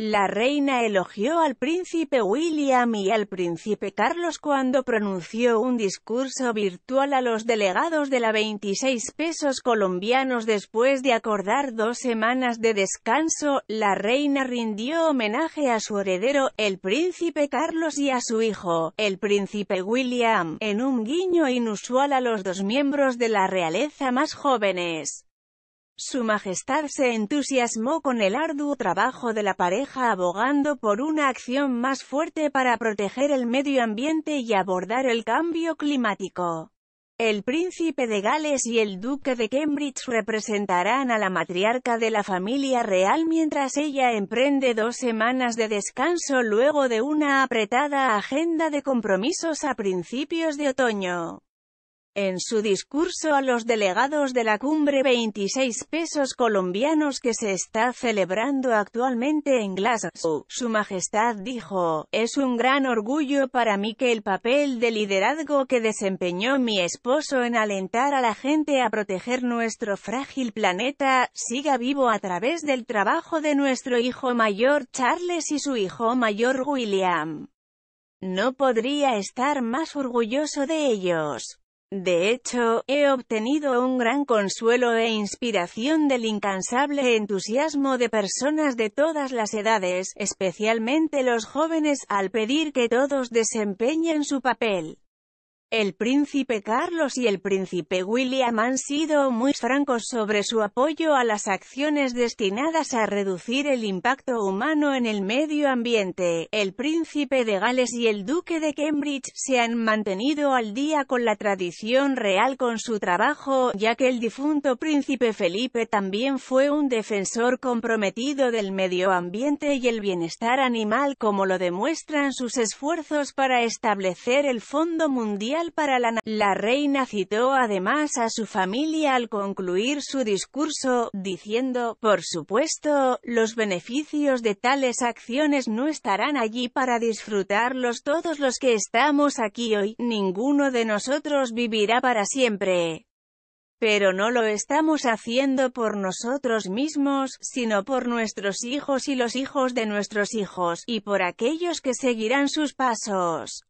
La reina elogió al príncipe William y al príncipe Carlos cuando pronunció un discurso virtual a los delegados de la 26 pesos colombianos después de acordar dos semanas de descanso, la reina rindió homenaje a su heredero, el príncipe Carlos y a su hijo, el príncipe William, en un guiño inusual a los dos miembros de la realeza más jóvenes. Su Majestad se entusiasmó con el arduo trabajo de la pareja abogando por una acción más fuerte para proteger el medio ambiente y abordar el cambio climático. El príncipe de Gales y el duque de Cambridge representarán a la matriarca de la familia real mientras ella emprende dos semanas de descanso luego de una apretada agenda de compromisos a principios de otoño. En su discurso a los delegados de la cumbre 26 pesos colombianos que se está celebrando actualmente en Glasgow, Su Majestad dijo, es un gran orgullo para mí que el papel de liderazgo que desempeñó mi esposo en alentar a la gente a proteger nuestro frágil planeta, siga vivo a través del trabajo de nuestro hijo mayor Charles y su hijo mayor William. No podría estar más orgulloso de ellos. De hecho, he obtenido un gran consuelo e inspiración del incansable entusiasmo de personas de todas las edades, especialmente los jóvenes, al pedir que todos desempeñen su papel. El príncipe Carlos y el príncipe William han sido muy francos sobre su apoyo a las acciones destinadas a reducir el impacto humano en el medio ambiente. El príncipe de Gales y el duque de Cambridge se han mantenido al día con la tradición real con su trabajo, ya que el difunto príncipe Felipe también fue un defensor comprometido del medio ambiente y el bienestar animal como lo demuestran sus esfuerzos para establecer el Fondo Mundial para la, la reina citó además a su familia al concluir su discurso, diciendo, por supuesto, los beneficios de tales acciones no estarán allí para disfrutarlos todos los que estamos aquí hoy, ninguno de nosotros vivirá para siempre pero no lo estamos haciendo por nosotros mismos, sino por nuestros hijos y los hijos de nuestros hijos, y por aquellos que seguirán sus pasos.